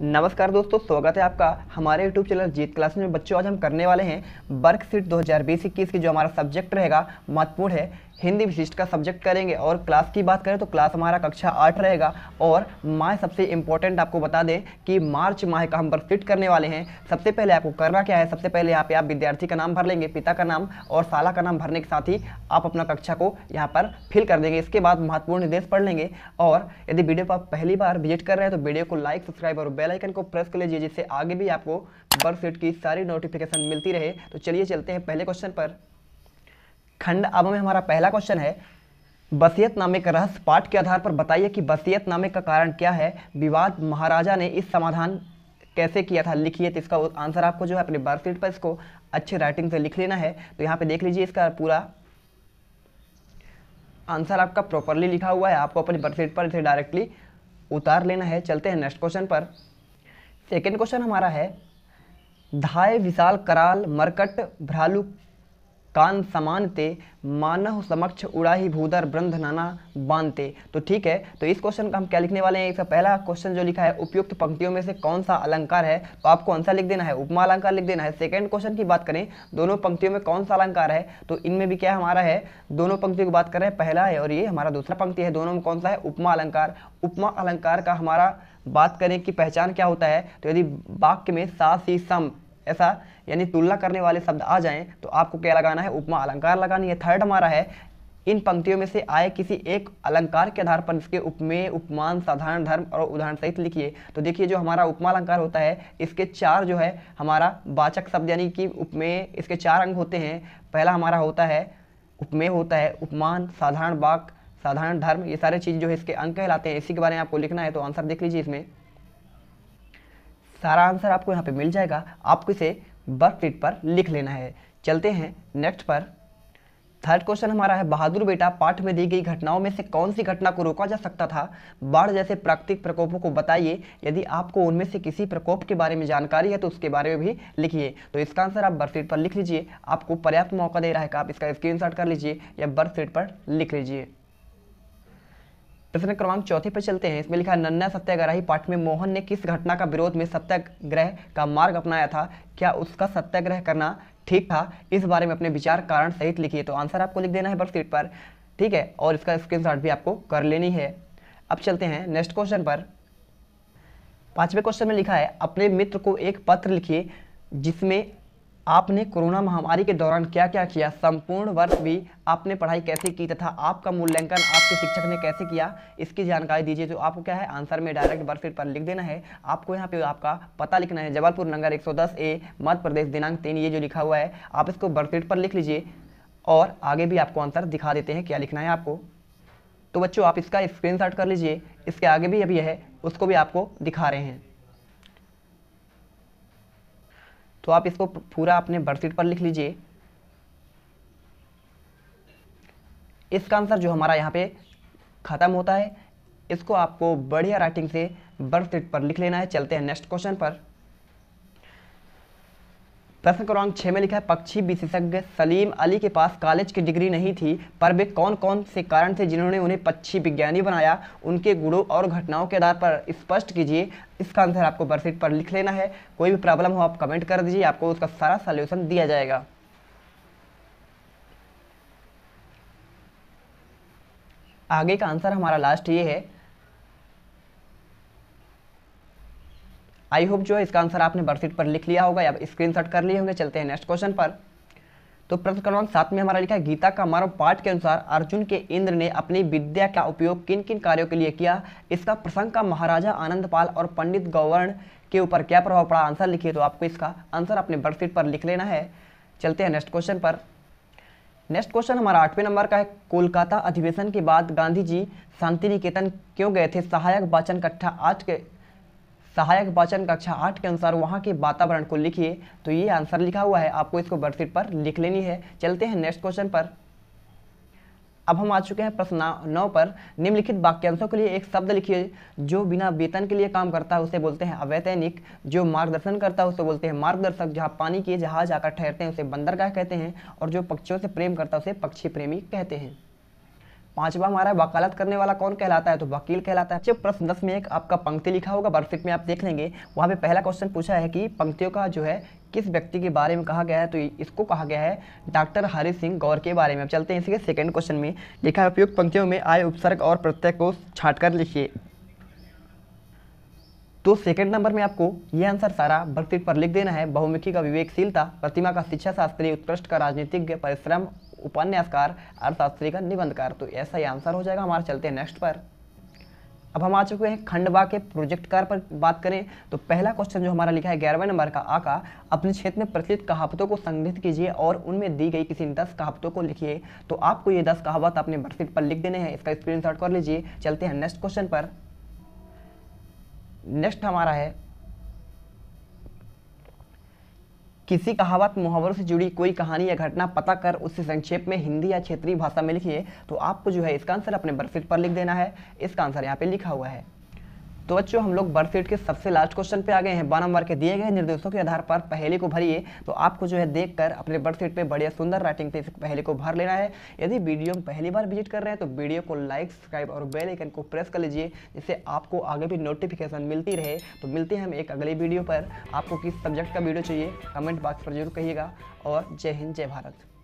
नमस्कार दोस्तों स्वागत है आपका हमारे YouTube चैनल जीत क्लास में बच्चों आज हम करने वाले हैं वर्कशीट बीस इक्कीस की जो हमारा सब्जेक्ट रहेगा महत्वपूर्ण है हिंदी विशिष्ट का सब्जेक्ट करेंगे और क्लास की बात करें तो क्लास हमारा कक्षा आठ रहेगा और माह सबसे इम्पोर्टेंट आपको बता दें कि मार्च माह का हम वर्कशीट करने वाले हैं सबसे पहले आपको करना क्या है सबसे पहले यहाँ पे आप विद्यार्थी का नाम भर लेंगे पिता का नाम और साला का नाम भरने के साथ ही आप अपना कक्षा को यहाँ पर फिल कर देंगे इसके बाद महत्वपूर्ण निर्देश पढ़ लेंगे और यदि वीडियो आप पहली बार विजिट कर रहे हैं तो वीडियो को लाइक सब्सक्राइब और बेलाइकन को प्रेस कर लीजिए जिससे आगे भी आपको वर्कशीट की सारी नोटिफिकेशन मिलती रहे तो चलिए चलते हैं पहले क्वेश्चन पर खंड अब में हमारा पहला क्वेश्चन है बसियत नामे का रहस्य पाठ के आधार पर बताइए कि बसियत नामे का कारण क्या है विवाद महाराजा ने इस समाधान कैसे किया था लिखिए तो इसका आंसर आपको जो है अपने बर्थशीट पर इसको अच्छे राइटिंग से लिख लेना है तो यहाँ पे देख लीजिए इसका पूरा आंसर आपका प्रॉपरली लिखा हुआ है आपको अपनी बर्थशीट पर इसे डायरेक्टली उतार लेना है चलते हैं नेक्स्ट क्वेश्चन पर सेकेंड क्वेश्चन हमारा है धाय विशाल कराल मरकट भ्रालू कान समानते मानव समक्ष उड़ा ही भूदर ब्रंध नाना बांधते तो ठीक है तो इस क्वेश्चन का हम क्या लिखने वाले हैं इसका पहला क्वेश्चन जो लिखा है उपयुक्त पंक्तियों में से कौन सा अलंकार है तो आपको आंसर लिख देना है उपमा अलंकार लिख देना है सेकंड क्वेश्चन की बात करें दोनों पंक्तियों में कौन सा अलंकार है तो इनमें भी क्या हमारा है दोनों पंक्तियों की बात कर रहे हैं पहला है और ये हमारा दूसरा पंक्ति है दोनों में कौन सा है उपमा अलंकार उपमा अलंकार का हमारा बात करें कि पहचान क्या होता है तो यदि वाक्य में सा सी सम ऐसा यानी तुलना करने वाले शब्द आ जाएं तो आपको क्या लगाना है उपमा अलंकार लगानी है थर्ड हमारा है इन पंक्तियों में से आए किसी एक अलंकार के आधार पर इसके उपमेय उपमान साधारण धर्म और उदाहरण सहित लिखिए तो देखिए जो हमारा उपमा अलंकार होता है इसके चार जो है हमारा वाचक शब्द यानी कि उपमेय इसके चार अंग होते हैं पहला हमारा होता है उपमेय होता है उपमान साधारण वाक साधारण धर्म ये सारे चीज़ जो है इसके अंग कहलाते हैं इसी के बारे में आपको लिखना है तो आंसर देख लीजिए इसमें सारा आंसर आपको यहाँ पे मिल जाएगा आपको इसे वर्कशीट पर लिख लेना है चलते हैं नेक्स्ट पर थर्ड क्वेश्चन हमारा है बहादुर बेटा पाठ में दी गई घटनाओं में से कौन सी घटना को रोका जा सकता था बाढ़ जैसे प्राकृतिक प्रकोपों को बताइए यदि आपको उनमें से किसी प्रकोप के बारे में जानकारी है तो उसके बारे में भी लिखिए तो इसका आंसर आप बर्थशीट पर लिख लीजिए आपको पर्याप्त मौका दे रहा है तो आप इसका स्क्रीन कर लीजिए या बर्थशीट पर लिख लीजिए प्रश्न तो क्रमांक चौथे पर चलते हैं इसमें लिखा नन्ना सत्याग्रही पाठ में मोहन ने किस घटना का विरोध में सत्याग्रह का मार्ग अपनाया था क्या उसका सत्याग्रह करना ठीक था इस बारे में अपने विचार कारण सहित लिखिए तो आंसर आपको लिख देना है वर्कशीट पर ठीक है और इसका स्क्रीनशॉट भी आपको कर लेनी है अब चलते हैं नेक्स्ट क्वेश्चन पर पांचवें क्वेश्चन में लिखा है अपने मित्र को एक पत्र लिखिए जिसमें आपने कोरोना महामारी के दौरान क्या क्या किया संपूर्ण वर्ष भी आपने पढ़ाई कैसे की तथा आपका मूल्यांकन आपके शिक्षक ने कैसे किया इसकी जानकारी दीजिए जो आपको क्या है आंसर में डायरेक्ट वर्कशीट पर लिख देना है आपको यहाँ पे आपका पता लिखना है जबलपुर नगर 110 ए मध्य प्रदेश दिनांक तीन ये जो लिखा हुआ है आप इसको वर्कशीट पर लिख लीजिए और आगे भी आपको आंसर दिखा देते हैं क्या लिखना है आपको तो बच्चों आप इसका स्क्रीन कर लीजिए इसके आगे भी अभी है उसको भी आपको दिखा रहे हैं तो आप इसको पूरा अपने बर्थशीट पर लिख लीजिए इसका आंसर जो हमारा यहाँ पे ख़त्म होता है इसको आपको बढ़िया राइटिंग से सीट पर लिख लेना है चलते हैं नेक्स्ट क्वेश्चन पर प्रश्न क्रमांक छः में लिखा है पक्षी विशेषज्ञ सलीम अली के पास कॉलेज की डिग्री नहीं थी पर वे कौन कौन से कारण थे जिन्होंने उन्हें पक्षी विज्ञानी बनाया उनके गुणों और घटनाओं के आधार पर स्पष्ट कीजिए इसका आंसर आपको बर्सीट पर लिख लेना है कोई भी प्रॉब्लम हो आप कमेंट कर दीजिए आपको उसका सारा सोल्यूशन दिया जाएगा आगे का आंसर हमारा लास्ट ये है आई होप जो है इसका आंसर आपने बर्थशीट पर लिख लिया होगा या स्क्रीन कर लिए होंगे चलते हैं नेक्स्ट क्वेश्चन पर तो प्रश्न क्रमांक सात में हमारा लिखा है गीता का मानव पाठ के अनुसार अर्जुन के इंद्र ने अपनी विद्या का उपयोग किन किन कार्यों के लिए किया इसका प्रसंग का महाराजा आनंदपाल और पंडित गौवर्ण के ऊपर क्या प्रभाव पड़ा आंसर लिखिए तो आपको इसका आंसर अपने बर्डशीट पर लिख लेना है चलते हैं नेक्स्ट क्वेश्चन पर नेक्स्ट क्वेश्चन हमारा आठवें नंबर का है कोलकाता अधिवेशन के बाद गांधी जी शांति निकेतन क्यों गए थे सहायक वाचन कट्ठा आज के सहायक वाचन कक्षा आठ के अनुसार वहाँ के वातावरण को लिखिए तो ये आंसर लिखा हुआ है आपको इसको वर्कशीट पर लिख लेनी है चलते हैं नेक्स्ट क्वेश्चन पर अब हम आ चुके हैं प्रश्न नौ पर निम्नलिखित वाक्यांशों के लिए एक शब्द लिखिए जो बिना वेतन के लिए काम करता है उसे बोलते हैं अवैतनिक जो मार्गदर्शन करता है उसे बोलते हैं मार्गदर्शक जहाँ पानी के जहाज आकर ठहरते हैं उसे बंदरगाह कहते हैं और जो पक्षियों से प्रेम करता है उसे पक्षी प्रेमी कहते हैं पांचवा हमारा वकालत करने वाला कौन कहलाता है तो वकील कहलाता है जब प्रश्न दस में एक आपका पंक्ति लिखा होगा बर्फिक में आप देख लेंगे वहाँ पे पहला क्वेश्चन पूछा है कि पंक्तियों का जो है किस व्यक्ति के बारे में कहा गया है तो इसको कहा गया है डॉक्टर हरि सिंह गौर के बारे में अब चलते हैं इसके सेकेंड क्वेश्चन में लिखा है उपयुक्त पंक्तियों में आय उपसर्ग और प्रत्यय को छाट कर लिखिए तो सेकंड नंबर में आपको यह आंसर सारा वर्कशीट पर लिख देना है बहुमुखी का विवेकशीलता प्रतिमा का शिक्षा शास्त्री उत्कृष्ट का राजनीतिज्ञ परिश्रम उपन्यासकार अर्थशास्त्री का निबंधकार तो ऐसा ही आंसर हो जाएगा हमारा चलते हैं नेक्स्ट पर अब हम आ चुके हैं खंडवा के प्रोजेक्ट कार पर बात करें तो पहला क्वेश्चन जो हमारा लिखा है ग्यारहवें नंबर का आका अपने क्षेत्र में प्रचलित कहावतों को संग्रहित कीजिए और उनमें दी गई किसी दस कहावतों को लिखिए तो आपको ये दस कहावत अपने वर्कशीट पर लिख देने हैं इसका स्क्रीन कर लीजिए चलते हैं नेक्स्ट क्वेश्चन पर नेक्स्ट हमारा है किसी कहावत मुहावरों से जुड़ी कोई कहानी या घटना पता कर उससे संक्षेप में हिंदी या क्षेत्रीय भाषा में लिखिए तो आपको जो है इसका आंसर अपने बर्फीट पर लिख देना है इसका आंसर यहाँ पे लिखा हुआ है तो बच्चों हम लोग बर्थ सीट के सबसे लास्ट क्वेश्चन पे आ गए हैं बारह नंबर के दिए गए निर्देशों के आधार पर पहले को भरिए तो आपको जो है देखकर अपने बर्थ सीट पे बढ़िया सुंदर राइटिंग पे पहले को भर लेना है यदि वीडियो में पहली बार विजिट कर रहे हैं तो वीडियो को लाइक सब्सक्राइब और बेल आइकन को प्रेस कर लीजिए जिससे आपको आगे भी नोटिफिकेशन मिलती रहे तो मिलते हैं हम एक अगले वीडियो पर आपको किस सब्जेक्ट का वीडियो चाहिए कमेंट बॉक्स पर जरूर कहिएगा और जय हिंद जय भारत